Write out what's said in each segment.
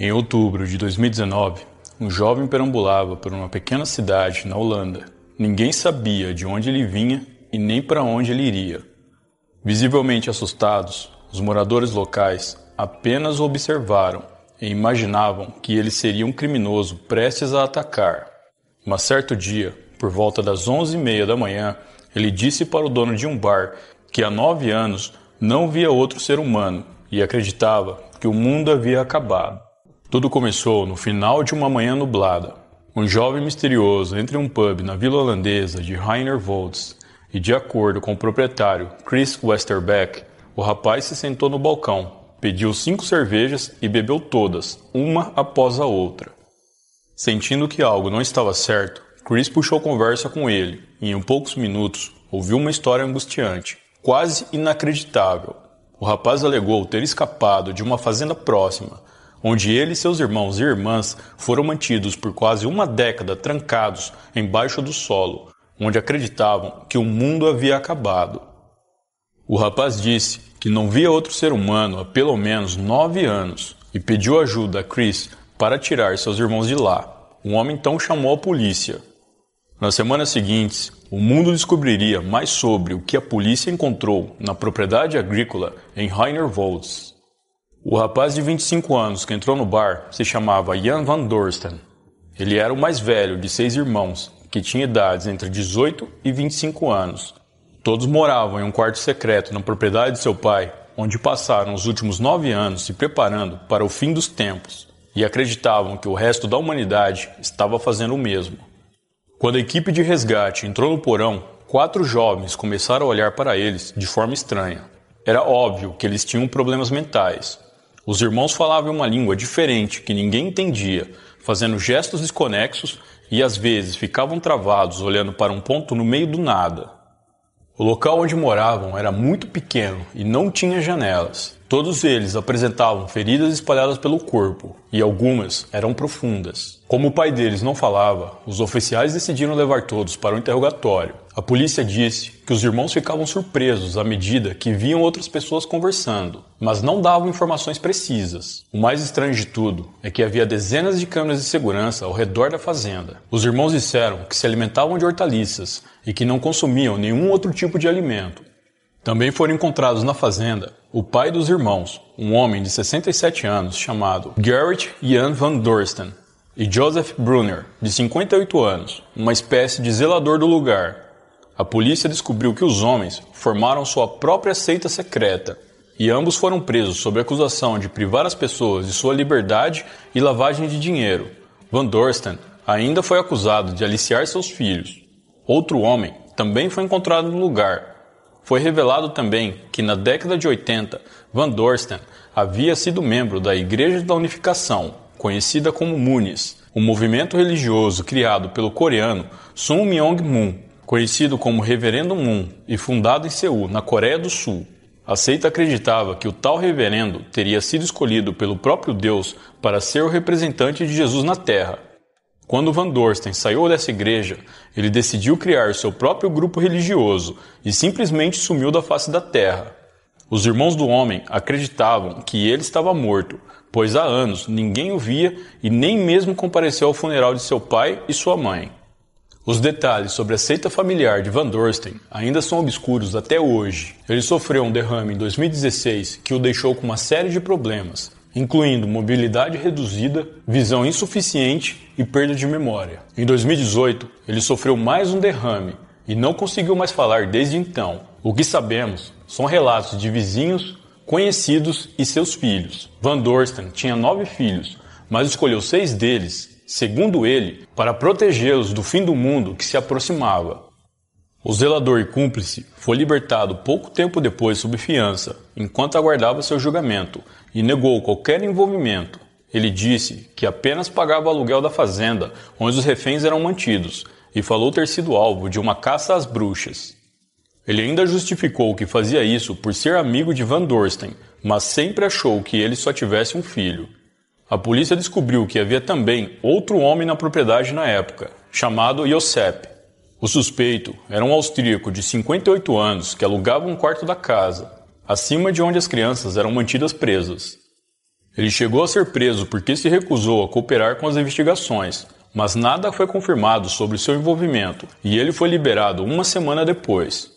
Em outubro de 2019, um jovem perambulava por uma pequena cidade na Holanda. Ninguém sabia de onde ele vinha e nem para onde ele iria. Visivelmente assustados, os moradores locais apenas o observaram e imaginavam que ele seria um criminoso prestes a atacar. Mas certo dia, por volta das onze e meia da manhã, ele disse para o dono de um bar que há nove anos não via outro ser humano e acreditava que o mundo havia acabado. Tudo começou no final de uma manhã nublada. Um jovem misterioso entra em um pub na vila holandesa de Heinervolds e, de acordo com o proprietário Chris Westerbeck, o rapaz se sentou no balcão, pediu cinco cervejas e bebeu todas, uma após a outra. Sentindo que algo não estava certo, Chris puxou conversa com ele e, em poucos minutos, ouviu uma história angustiante, quase inacreditável. O rapaz alegou ter escapado de uma fazenda próxima onde ele e seus irmãos e irmãs foram mantidos por quase uma década trancados embaixo do solo, onde acreditavam que o mundo havia acabado. O rapaz disse que não via outro ser humano há pelo menos nove anos e pediu ajuda a Chris para tirar seus irmãos de lá. O homem então chamou a polícia. Nas semanas seguintes, o mundo descobriria mais sobre o que a polícia encontrou na propriedade agrícola em Heinerwalds. O rapaz de 25 anos que entrou no bar se chamava Jan van Dorsten. Ele era o mais velho de seis irmãos, que tinha idades entre 18 e 25 anos. Todos moravam em um quarto secreto na propriedade de seu pai, onde passaram os últimos nove anos se preparando para o fim dos tempos e acreditavam que o resto da humanidade estava fazendo o mesmo. Quando a equipe de resgate entrou no porão, quatro jovens começaram a olhar para eles de forma estranha. Era óbvio que eles tinham problemas mentais, os irmãos falavam uma língua diferente que ninguém entendia, fazendo gestos desconexos e às vezes ficavam travados olhando para um ponto no meio do nada. O local onde moravam era muito pequeno e não tinha janelas. Todos eles apresentavam feridas espalhadas pelo corpo e algumas eram profundas. Como o pai deles não falava, os oficiais decidiram levar todos para o um interrogatório. A polícia disse que os irmãos ficavam surpresos à medida que viam outras pessoas conversando, mas não davam informações precisas. O mais estranho de tudo é que havia dezenas de câmeras de segurança ao redor da fazenda. Os irmãos disseram que se alimentavam de hortaliças e que não consumiam nenhum outro tipo de alimento. Também foram encontrados na fazenda o pai dos irmãos, um homem de 67 anos chamado Gerrit Jan van Dorsten, e Joseph Brunner, de 58 anos, uma espécie de zelador do lugar. A polícia descobriu que os homens formaram sua própria seita secreta e ambos foram presos sob acusação de privar as pessoas de sua liberdade e lavagem de dinheiro. Van Dorsten ainda foi acusado de aliciar seus filhos. Outro homem também foi encontrado no lugar foi revelado também que na década de 80, Van Dorsten havia sido membro da Igreja da Unificação, conhecida como Munis, um movimento religioso criado pelo coreano Sun Myung-moon, conhecido como Reverendo Moon e fundado em Seul, na Coreia do Sul. A seita acreditava que o tal reverendo teria sido escolhido pelo próprio Deus para ser o representante de Jesus na Terra quando Van Dorsten saiu dessa igreja, ele decidiu criar seu próprio grupo religioso e simplesmente sumiu da face da terra. Os irmãos do homem acreditavam que ele estava morto, pois há anos ninguém o via e nem mesmo compareceu ao funeral de seu pai e sua mãe. Os detalhes sobre a seita familiar de Van Dorsten ainda são obscuros até hoje. Ele sofreu um derrame em 2016 que o deixou com uma série de problemas, incluindo mobilidade reduzida, visão insuficiente e perda de memória. Em 2018, ele sofreu mais um derrame e não conseguiu mais falar desde então. O que sabemos são relatos de vizinhos, conhecidos e seus filhos. Van Dorsten tinha nove filhos, mas escolheu seis deles, segundo ele, para protegê-los do fim do mundo que se aproximava. O zelador e cúmplice foi libertado pouco tempo depois sob fiança, enquanto aguardava seu julgamento, e negou qualquer envolvimento. Ele disse que apenas pagava aluguel da fazenda onde os reféns eram mantidos e falou ter sido alvo de uma caça às bruxas. Ele ainda justificou que fazia isso por ser amigo de Van Dorsten, mas sempre achou que ele só tivesse um filho. A polícia descobriu que havia também outro homem na propriedade na época, chamado Josep. O suspeito era um austríaco de 58 anos que alugava um quarto da casa, acima de onde as crianças eram mantidas presas. Ele chegou a ser preso porque se recusou a cooperar com as investigações, mas nada foi confirmado sobre seu envolvimento e ele foi liberado uma semana depois.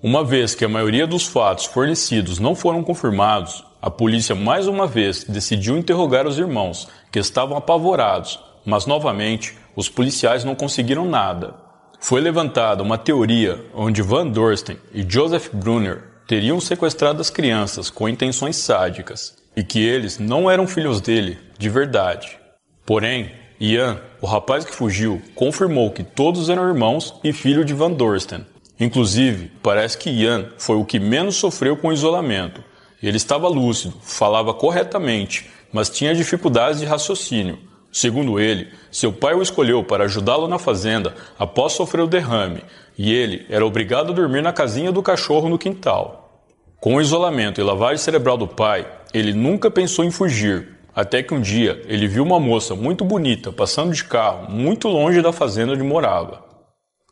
Uma vez que a maioria dos fatos fornecidos não foram confirmados, a polícia mais uma vez decidiu interrogar os irmãos, que estavam apavorados, mas novamente os policiais não conseguiram nada. Foi levantada uma teoria onde Van Dorsten e Joseph Brunner teriam sequestrado as crianças com intenções sádicas e que eles não eram filhos dele de verdade. Porém, Ian, o rapaz que fugiu, confirmou que todos eram irmãos e filho de Van Dorsten. Inclusive, parece que Ian foi o que menos sofreu com o isolamento. Ele estava lúcido, falava corretamente, mas tinha dificuldades de raciocínio. Segundo ele, seu pai o escolheu para ajudá-lo na fazenda após sofrer o derrame, e ele era obrigado a dormir na casinha do cachorro no quintal. Com o isolamento e lavagem cerebral do pai, ele nunca pensou em fugir, até que um dia ele viu uma moça muito bonita passando de carro muito longe da fazenda onde morava.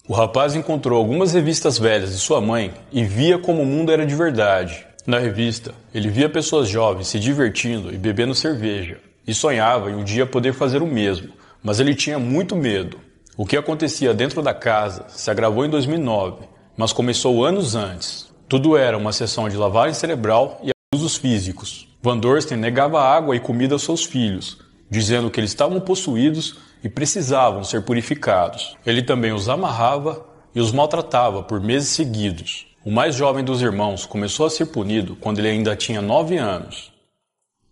O rapaz encontrou algumas revistas velhas de sua mãe e via como o mundo era de verdade. Na revista, ele via pessoas jovens se divertindo e bebendo cerveja e sonhava em um dia poder fazer o mesmo, mas ele tinha muito medo. O que acontecia dentro da casa se agravou em 2009, mas começou anos antes. Tudo era uma sessão de lavagem cerebral e abusos físicos. Van Dorsten negava água e comida aos seus filhos, dizendo que eles estavam possuídos e precisavam ser purificados. Ele também os amarrava e os maltratava por meses seguidos. O mais jovem dos irmãos começou a ser punido quando ele ainda tinha 9 anos.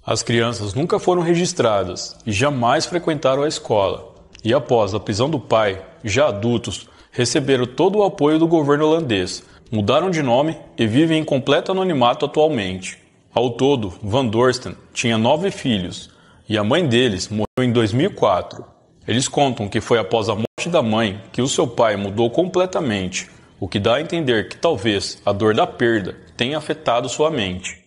As crianças nunca foram registradas e jamais frequentaram a escola. E após a prisão do pai, já adultos, receberam todo o apoio do governo holandês, mudaram de nome e vivem em completo anonimato atualmente. Ao todo, Van Dorsten tinha nove filhos e a mãe deles morreu em 2004. Eles contam que foi após a morte da mãe que o seu pai mudou completamente, o que dá a entender que talvez a dor da perda tenha afetado sua mente.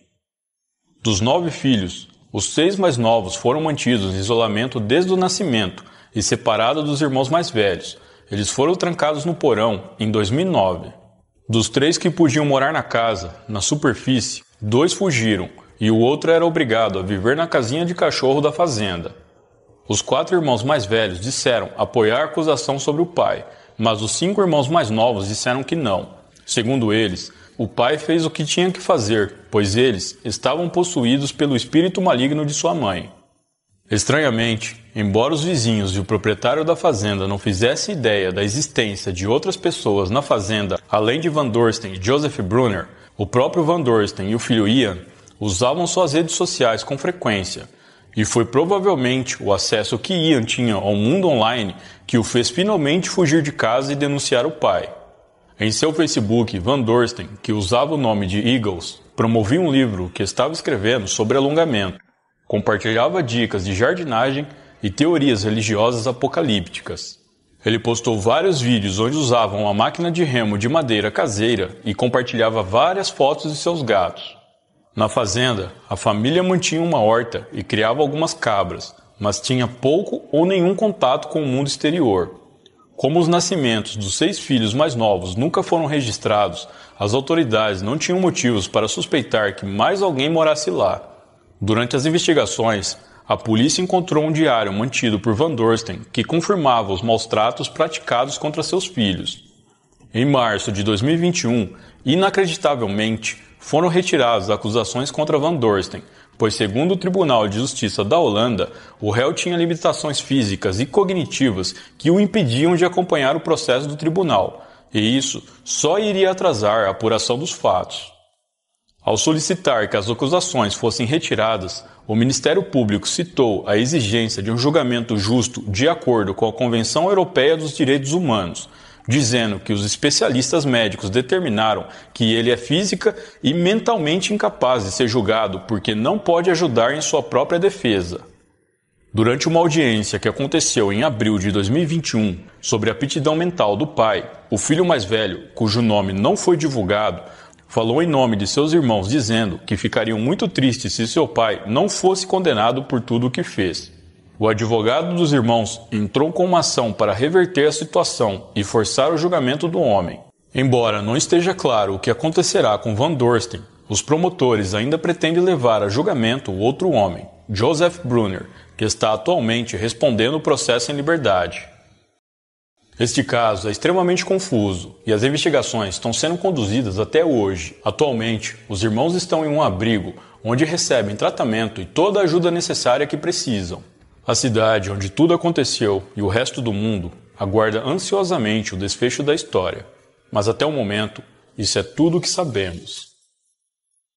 Dos nove filhos, os seis mais novos foram mantidos em isolamento desde o nascimento e separados dos irmãos mais velhos. Eles foram trancados no porão em 2009. Dos três que podiam morar na casa, na superfície, dois fugiram e o outro era obrigado a viver na casinha de cachorro da fazenda. Os quatro irmãos mais velhos disseram apoiar a acusação sobre o pai, mas os cinco irmãos mais novos disseram que não. Segundo eles, o pai fez o que tinha que fazer, pois eles estavam possuídos pelo espírito maligno de sua mãe. Estranhamente, embora os vizinhos e o proprietário da fazenda não fizessem ideia da existência de outras pessoas na fazenda além de Van Dorsten e Joseph Brunner, o próprio Van Dorsten e o filho Ian usavam suas redes sociais com frequência, e foi provavelmente o acesso que Ian tinha ao mundo online que o fez finalmente fugir de casa e denunciar o pai. Em seu Facebook, Van Dorsten, que usava o nome de Eagles, promovia um livro que estava escrevendo sobre alongamento. Compartilhava dicas de jardinagem e teorias religiosas apocalípticas. Ele postou vários vídeos onde usava uma máquina de remo de madeira caseira e compartilhava várias fotos de seus gatos. Na fazenda, a família mantinha uma horta e criava algumas cabras, mas tinha pouco ou nenhum contato com o mundo exterior. Como os nascimentos dos seis filhos mais novos nunca foram registrados, as autoridades não tinham motivos para suspeitar que mais alguém morasse lá. Durante as investigações, a polícia encontrou um diário mantido por Van Dorsten que confirmava os maus tratos praticados contra seus filhos. Em março de 2021, inacreditavelmente, foram retiradas acusações contra Van Dorsten, pois, segundo o Tribunal de Justiça da Holanda, o réu tinha limitações físicas e cognitivas que o impediam de acompanhar o processo do tribunal, e isso só iria atrasar a apuração dos fatos. Ao solicitar que as acusações fossem retiradas, o Ministério Público citou a exigência de um julgamento justo de acordo com a Convenção Europeia dos Direitos Humanos, dizendo que os especialistas médicos determinaram que ele é física e mentalmente incapaz de ser julgado porque não pode ajudar em sua própria defesa. Durante uma audiência que aconteceu em abril de 2021 sobre a aptidão mental do pai, o filho mais velho, cujo nome não foi divulgado, falou em nome de seus irmãos dizendo que ficariam muito tristes se seu pai não fosse condenado por tudo o que fez. O advogado dos irmãos entrou com uma ação para reverter a situação e forçar o julgamento do homem. Embora não esteja claro o que acontecerá com Van Dorsten, os promotores ainda pretendem levar a julgamento o outro homem, Joseph Brunner, que está atualmente respondendo o processo em liberdade. Este caso é extremamente confuso e as investigações estão sendo conduzidas até hoje. Atualmente, os irmãos estão em um abrigo onde recebem tratamento e toda a ajuda necessária que precisam. A cidade onde tudo aconteceu e o resto do mundo aguarda ansiosamente o desfecho da história, mas até o momento, isso é tudo o que sabemos.